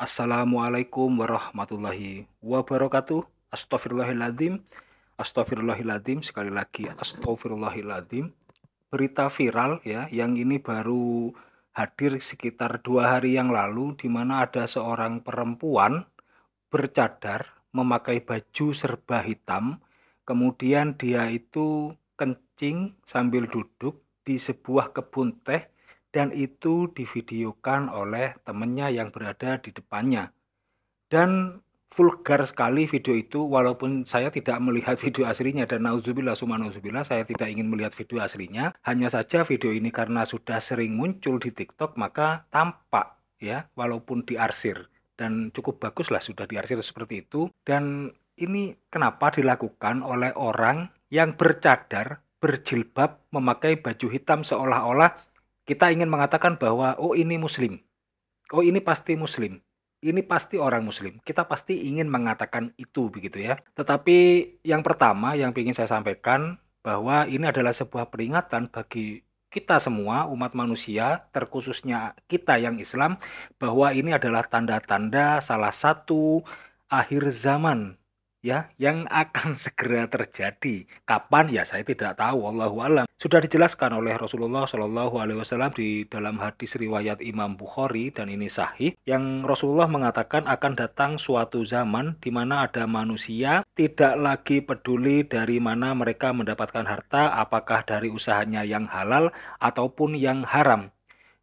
Assalamualaikum warahmatullahi wabarakatuh. Astaghfirullahaladzim, Astaghfirullahaladzim. Sekali lagi Astaghfirullahaladzim. Berita viral ya, yang ini baru hadir sekitar dua hari yang lalu di mana ada seorang perempuan bercadar memakai baju serba hitam. Kemudian dia itu kencing sambil duduk di sebuah kebun teh dan itu divideokan oleh temennya yang berada di depannya. Dan vulgar sekali video itu walaupun saya tidak melihat video aslinya dan nauzubillah summa saya tidak ingin melihat video aslinya hanya saja video ini karena sudah sering muncul di TikTok maka tampak ya walaupun diarsir dan cukup baguslah sudah diarsir seperti itu dan ini kenapa dilakukan oleh orang yang bercadar berjilbab memakai baju hitam seolah-olah kita ingin mengatakan bahwa oh ini muslim. Oh ini pasti muslim. Ini pasti orang muslim. Kita pasti ingin mengatakan itu begitu ya. Tetapi yang pertama yang ingin saya sampaikan bahwa ini adalah sebuah peringatan bagi kita semua umat manusia terkhususnya kita yang Islam bahwa ini adalah tanda-tanda salah satu akhir zaman ya yang akan segera terjadi. Kapan ya saya tidak tahu Allahu alam. Sudah dijelaskan oleh Rasulullah Shallallahu alaihi wasallam di dalam hadis riwayat Imam Bukhari dan ini sahih yang Rasulullah mengatakan akan datang suatu zaman di mana ada manusia tidak lagi peduli dari mana mereka mendapatkan harta, apakah dari usahanya yang halal ataupun yang haram.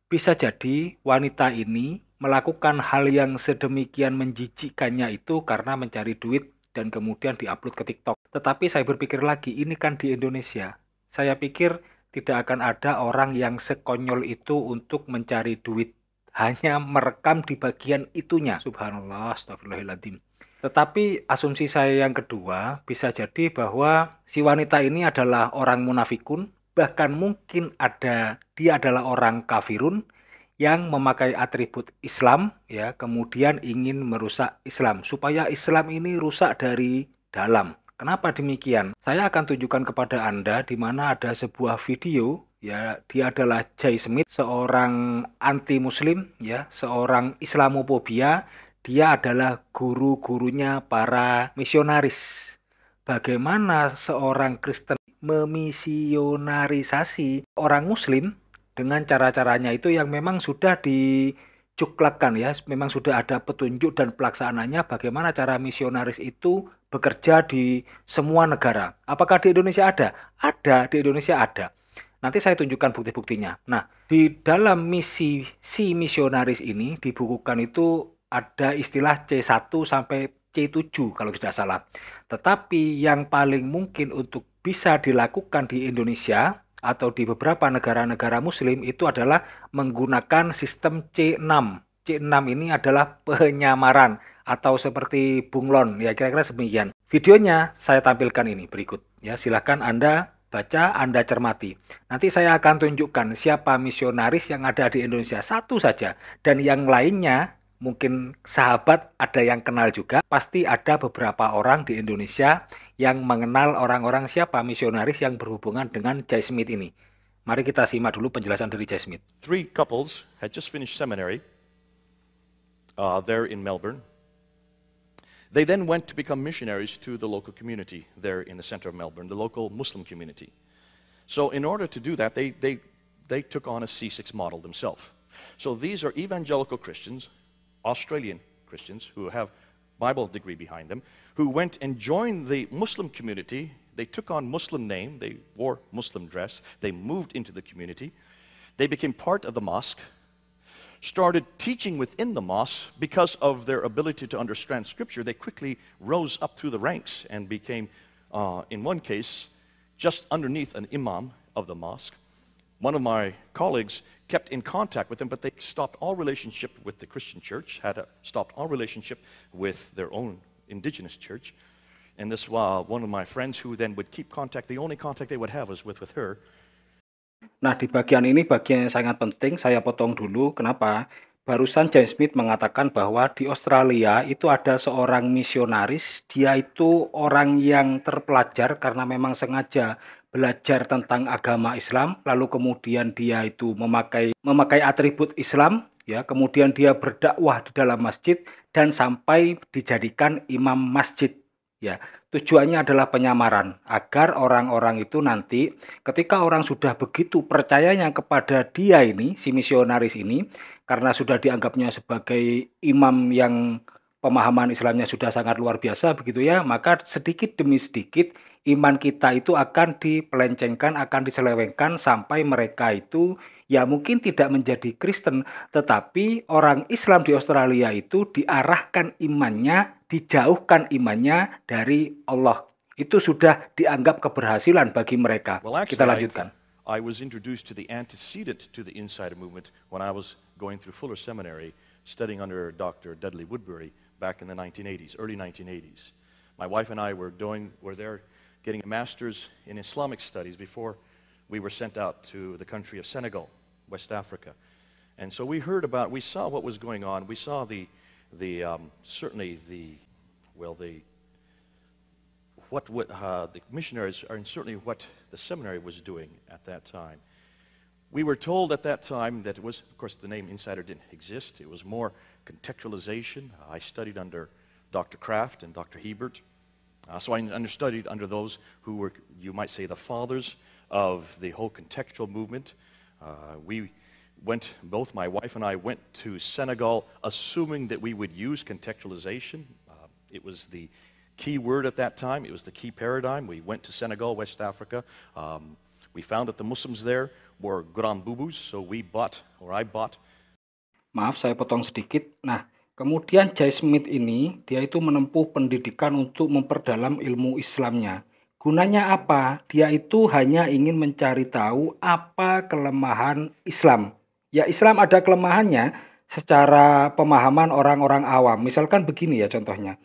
Bisa jadi wanita ini melakukan hal yang sedemikian menjijikannya itu karena mencari duit dan kemudian diupload ke TikTok. Tetapi saya berpikir lagi, ini kan di Indonesia. Saya pikir tidak akan ada orang yang sekonyol itu untuk mencari duit. Hanya merekam di bagian itunya. Subhanallah, astagfirullahaladzim. Tetapi asumsi saya yang kedua bisa jadi bahwa si wanita ini adalah orang munafikun, bahkan mungkin ada dia adalah orang kafirun yang memakai atribut Islam ya kemudian ingin merusak Islam supaya Islam ini rusak dari dalam. Kenapa demikian? Saya akan tunjukkan kepada Anda di mana ada sebuah video ya dia adalah Jay Smith seorang anti muslim ya, seorang Islamophobia, dia adalah guru-gurunya para misionaris. Bagaimana seorang Kristen memisionarisasi orang muslim dengan cara-caranya itu yang memang sudah dicuklekkan ya, memang sudah ada petunjuk dan pelaksanaannya bagaimana cara misionaris itu bekerja di semua negara. Apakah di Indonesia ada? Ada, di Indonesia ada. Nanti saya tunjukkan bukti-buktinya. Nah, di dalam misi si misionaris ini dibukukan itu ada istilah C1 sampai C7 kalau tidak salah. Tetapi yang paling mungkin untuk bisa dilakukan di Indonesia atau di beberapa negara-negara muslim itu adalah menggunakan sistem C6. C6 ini adalah penyamaran atau seperti bunglon ya kira-kira demikian. Videonya saya tampilkan ini berikut ya silahkan Anda baca, Anda cermati. Nanti saya akan tunjukkan siapa misionaris yang ada di Indonesia satu saja dan yang lainnya mungkin sahabat ada yang kenal juga, pasti ada beberapa orang di Indonesia yang mengenal orang-orang siapa misionaris yang berhubungan dengan Jay Smith ini. Mari kita simak dulu penjelasan dari Jay Smith. Three couples had just finished seminary uh, there in Melbourne. They then went to become missionaries to the local community there in the center of Melbourne, the local Muslim community. So in order to do that, they, they, they took on a C6 model themselves. So these are evangelical Christians Australian Christians who have Bible degree behind them, who went and joined the Muslim community. They took on Muslim name, they wore Muslim dress, they moved into the community. They became part of the mosque, started teaching within the mosque because of their ability to understand scripture. They quickly rose up through the ranks and became, uh, in one case, just underneath an imam of the mosque. One of my colleagues kept in contact with them, but they stopped all relationship with the Christian church, had a, stopped all relationship with their own indigenous church. And this uh, one of my friends who then would keep contact, the only contact they would have was with, with her. Nah, di bagian ini bagian yang sangat penting, saya potong dulu. Kenapa? Barusan James Smith mengatakan bahwa di Australia itu ada seorang misionaris, dia itu orang yang terpelajar karena memang sengaja belajar tentang agama Islam, lalu kemudian dia itu memakai memakai atribut Islam, ya, kemudian dia berdakwah di dalam masjid dan sampai dijadikan imam masjid, ya. Tujuannya adalah penyamaran agar orang-orang itu nanti ketika orang sudah begitu percayanya kepada dia ini si misionaris ini karena sudah dianggapnya sebagai imam yang pemahaman Islamnya sudah sangat luar biasa begitu ya, maka sedikit demi sedikit iman kita itu akan dipelencengkan, akan diselewengkan sampai mereka itu ya mungkin tidak menjadi Kristen, tetapi orang Islam di Australia itu diarahkan imannya, dijauhkan imannya dari Allah. Itu sudah dianggap keberhasilan bagi mereka. Kita lanjutkan. I was introduced to the antecedent to the Insider Movement when I was going through Fuller Seminary, studying under Dr. Dudley Woodbury back in the 1980s, early 1980s. My wife and I were, doing, were there getting a master's in Islamic studies before we were sent out to the country of Senegal, West Africa. And so we heard about, we saw what was going on. We saw the, the um, certainly the, well, the, what would, uh, the missionaries are, and certainly what the seminary was doing at that time. We were told at that time that it was, of course, the name insider didn't exist. It was more contextualization. I studied under Dr. Kraft and Dr. Hebert, uh, so I understudied under those who were, you might say, the fathers of the whole contextual movement. Uh, we went, both my wife and I went to Senegal assuming that we would use contextualization. Uh, it was the key word at that time. It was the key paradigm. We went to Senegal, West Africa. Um, we found that the Muslims there were grand bubus, so we bought, or I bought. Maaf, saya potong sedikit. Nah, Kemudian Jay Smith ini, dia itu menempuh pendidikan untuk memperdalam ilmu Islamnya. Gunanya apa? Dia itu hanya ingin mencari tahu apa kelemahan Islam. Ya Islam ada kelemahannya secara pemahaman orang-orang awam. Misalkan begini ya contohnya.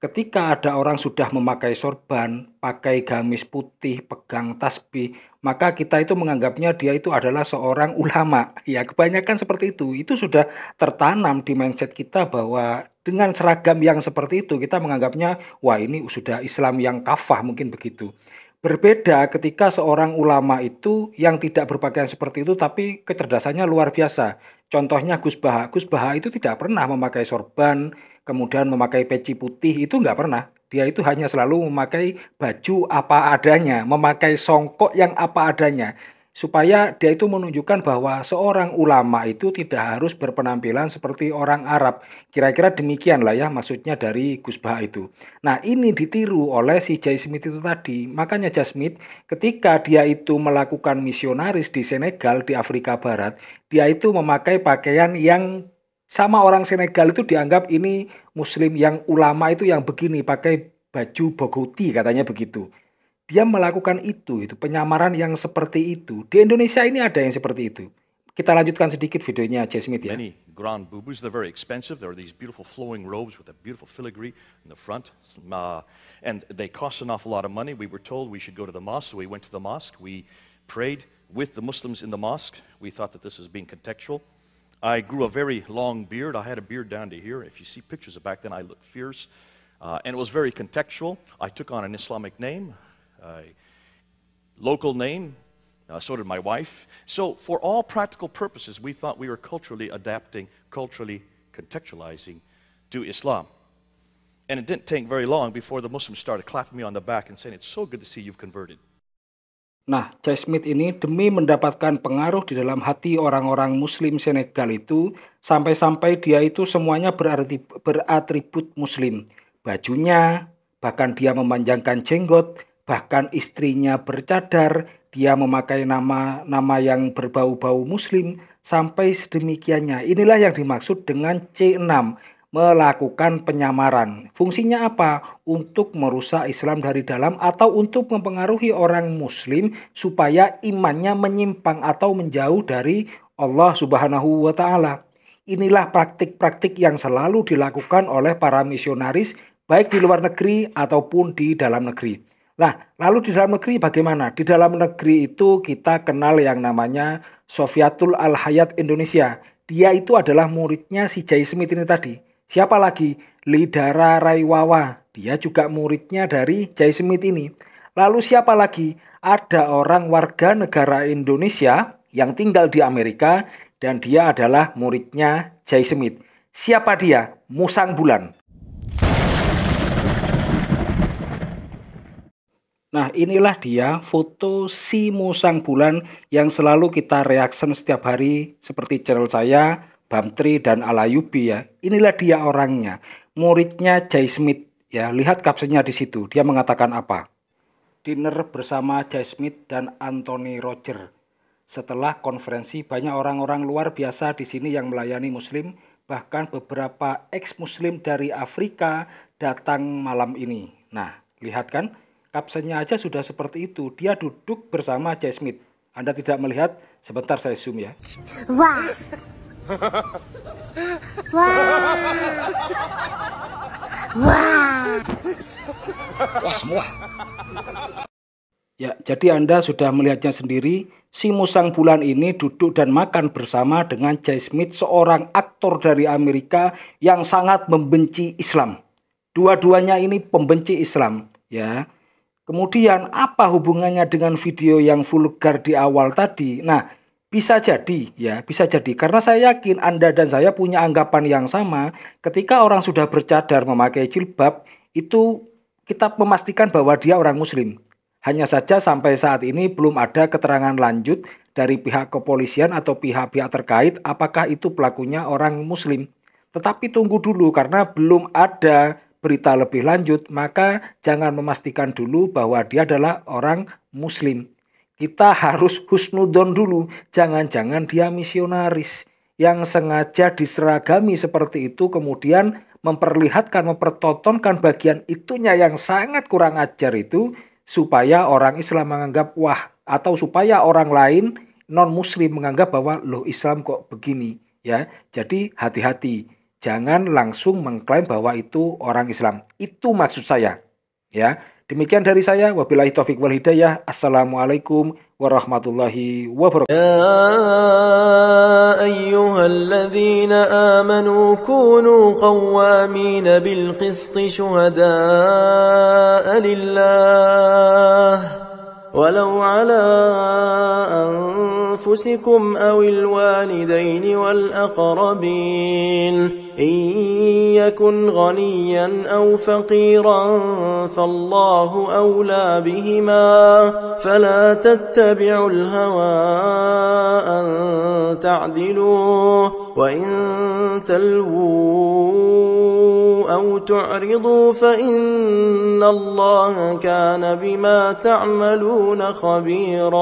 Ketika ada orang sudah memakai sorban, pakai gamis putih, pegang tasbih, maka kita itu menganggapnya dia itu adalah seorang ulama. Ya, kebanyakan seperti itu. Itu sudah tertanam di mindset kita bahwa dengan seragam yang seperti itu kita menganggapnya wah ini sudah Islam yang kafah mungkin begitu. Berbeda ketika seorang ulama itu yang tidak berpakaian seperti itu tapi kecerdasannya luar biasa. Contohnya Gus Baha. Gus Baha itu tidak pernah memakai sorban, kemudian memakai peci putih, itu nggak pernah. Dia itu hanya selalu memakai baju apa adanya, memakai songkok yang apa adanya supaya dia itu menunjukkan bahwa seorang ulama itu tidak harus berpenampilan seperti orang Arab. Kira-kira demikian lah ya maksudnya dari Gus Bah itu. Nah ini ditiru oleh si Jay Smith itu tadi. Makanya Jay Smith ketika dia itu melakukan misionaris di Senegal di Afrika Barat, dia itu memakai pakaian yang sama orang Senegal itu dianggap ini muslim yang ulama itu yang begini pakai baju bogoti katanya begitu. dia melakukan itu, itu penyamaran yang seperti itu. Di Indonesia ini ada yang seperti itu. Kita lanjutkan sedikit videonya Jay Smith ya. Many grand bubus, they're very expensive. There are these beautiful flowing robes with a beautiful filigree in the front. Uh, and they cost an awful lot of money. We were told we should go to the mosque, so we went to the mosque. We prayed with the Muslims in the mosque. We thought that this was being contextual. I grew a very long beard. I had a beard down to here. If you see pictures of back then, I looked fierce. Uh, and it was very contextual. I took on an Islamic name. local name. Uh, so did my wife. So, for all practical purposes, we thought we were culturally adapting, culturally contextualizing to Islam. And it didn't take very long before the Muslims started clapping me on the back and saying, It's so good to see you've converted. Nah, Jay Smith ini demi mendapatkan pengaruh di dalam hati orang-orang Muslim Senegal itu, sampai-sampai dia itu semuanya berarti, beratribut Muslim. Bajunya, bahkan dia memanjangkan jenggot, Bahkan istrinya bercadar, dia memakai nama-nama yang berbau-bau muslim sampai sedemikiannya. Inilah yang dimaksud dengan C6, melakukan penyamaran. Fungsinya apa? Untuk merusak Islam dari dalam atau untuk mempengaruhi orang muslim supaya imannya menyimpang atau menjauh dari Allah Subhanahu wa taala. Inilah praktik-praktik yang selalu dilakukan oleh para misionaris baik di luar negeri ataupun di dalam negeri. Nah, lalu di dalam negeri bagaimana? Di dalam negeri itu kita kenal yang namanya Sofiatul Al-Hayat Indonesia. Dia itu adalah muridnya si Jai Smith ini tadi. Siapa lagi? Lidara Raiwawa. Dia juga muridnya dari Jai Smith ini. Lalu siapa lagi? Ada orang warga negara Indonesia yang tinggal di Amerika dan dia adalah muridnya Jai Smith. Siapa dia? Musang Bulan. Nah inilah dia foto si musang bulan yang selalu kita reaction setiap hari seperti channel saya, Bamtri dan Alayubi ya. Inilah dia orangnya, muridnya Jay Smith ya. Lihat kapsenya di situ, dia mengatakan apa? Dinner bersama Jay Smith dan Anthony Roger. Setelah konferensi banyak orang-orang luar biasa di sini yang melayani muslim, bahkan beberapa ex muslim dari Afrika datang malam ini. Nah, lihat kan? Kapsennya aja sudah seperti itu. Dia duduk bersama Jay Smith. Anda tidak melihat? Sebentar saya zoom ya. Wah. Wah. Wah. Wah semua. Ya, jadi Anda sudah melihatnya sendiri, si musang bulan ini duduk dan makan bersama dengan Jay Smith, seorang aktor dari Amerika yang sangat membenci Islam. Dua-duanya ini pembenci Islam, ya. Kemudian apa hubungannya dengan video yang vulgar di awal tadi? Nah, bisa jadi ya, bisa jadi karena saya yakin Anda dan saya punya anggapan yang sama ketika orang sudah bercadar memakai jilbab itu kita memastikan bahwa dia orang muslim. Hanya saja sampai saat ini belum ada keterangan lanjut dari pihak kepolisian atau pihak-pihak terkait apakah itu pelakunya orang muslim. Tetapi tunggu dulu karena belum ada berita lebih lanjut, maka jangan memastikan dulu bahwa dia adalah orang muslim. Kita harus husnudon dulu, jangan-jangan dia misionaris yang sengaja diseragami seperti itu kemudian memperlihatkan, mempertontonkan bagian itunya yang sangat kurang ajar itu supaya orang Islam menganggap wah atau supaya orang lain non muslim menganggap bahwa loh Islam kok begini ya. Jadi hati-hati. Jangan langsung mengklaim bahwa itu orang Islam. Itu maksud saya. Ya, demikian dari saya. Wabillahi taufik wal hidayah. Assalamualaikum warahmatullahi wabarakatuh. Ya ayyuhalladzina amanu kunu qawwamin bil qist syuhada'a lillah. ولو على أنفسكم أو الوالدين والأقربين إن يكن غنيا أو فقيرا فالله أولى بهما فلا تتبعوا الهوى أن تعدلوا وإن تلووا أو تعرضوا فإن الله كان بما تعملون خبيرا